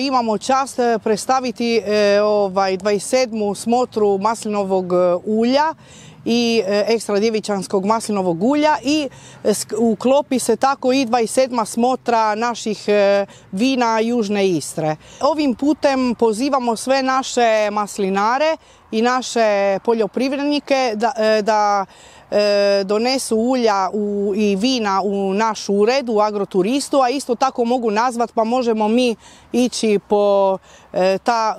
Imamo čast eh, predstaviti eh, ovaj, 27. smotru maslinovog eh, ulja i e, ekstra djevičanskog maslinovog ulja i e, uklopi se tako i 27. smotra naših e, vina Južne Istre. Ovim putem pozivamo sve naše maslinare i naše poljoprivrednike da, da donesu ulja i vina u naš ured, u agroturistu, a isto tako mogu nazvat pa možemo mi ići po ta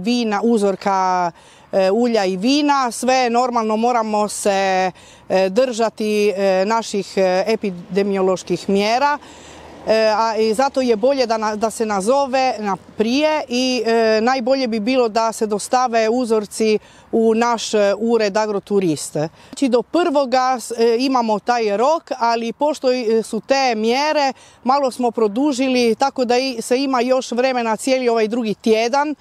vina uzorka E, ulja i vina. Sve normalno moramo se e, držati e, naših epidemioloških mjera. A i zato je bolje da, se nazove prije i najbolje bi bilo da se dostave uzorci u naš ured agroturiste. Znači do prvoga imamo taj rok, ali pošto su te mjere malo smo produžili tako da se ima još vremena cijeli ovaj drugi tjedan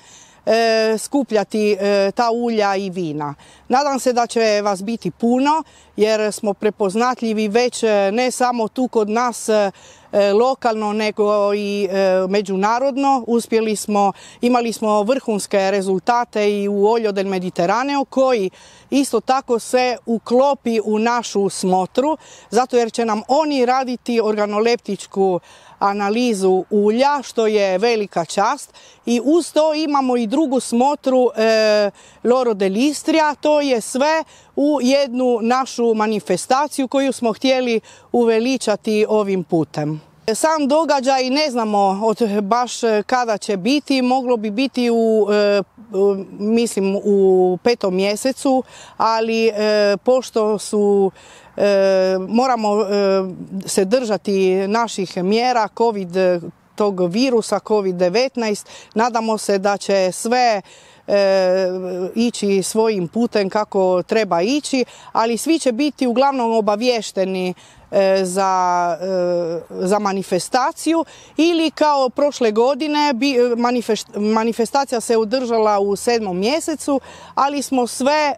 e, skupljati e, ta ulja i vina. Nadam se da će vas biti puno jer smo prepoznatljivi već e, ne samo tu kod nas e, E, lokalno nego i e, međunarodno. Uspjeli smo, imali smo vrhunske rezultate i u Oljo del Mediteraneo koji isto tako se uklopi u našu smotru zato jer će nam oni raditi organoleptičku analizu ulja što je velika čast i uz to imamo i drugu smotru e, Loro del to je sve u jednu našu manifestaciju koju smo htjeli uveličati ovim putem. Sam događaj ne znamo od baš kada će biti, moglo bi biti u e, mislim u petom mjesecu, ali e, pošto su e, moramo se držati naših mjera covid tog virusa COVID-19. Nadamo se da će sve E, ići svojim putem kako treba ići, ali svi će biti uglavnom obavješteni E, e, za, manifestaciju ili kao prošle godine e, manifestacija se održala u sedmom mjesecu, ali smo sve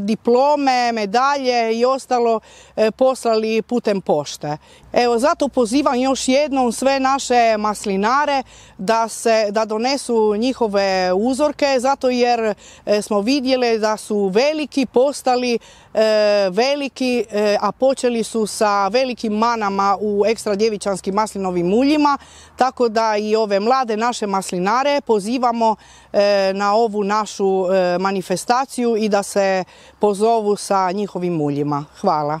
diplome, medalje i ostalo poslali putem pošte. Evo, zato pozivam još jednom sve naše maslinare da, se, da donesu njihove uzorke, zato jer smo vidjeli da su veliki postali veliki, a počeli su sa velikim manama u ekstra djevičanskim maslinovim uljima, tako da i ove mlade naše maslinare pozivamo e, na ovu našu e, manifestaciju i da se pozovu sa njihovim uljima. Hvala.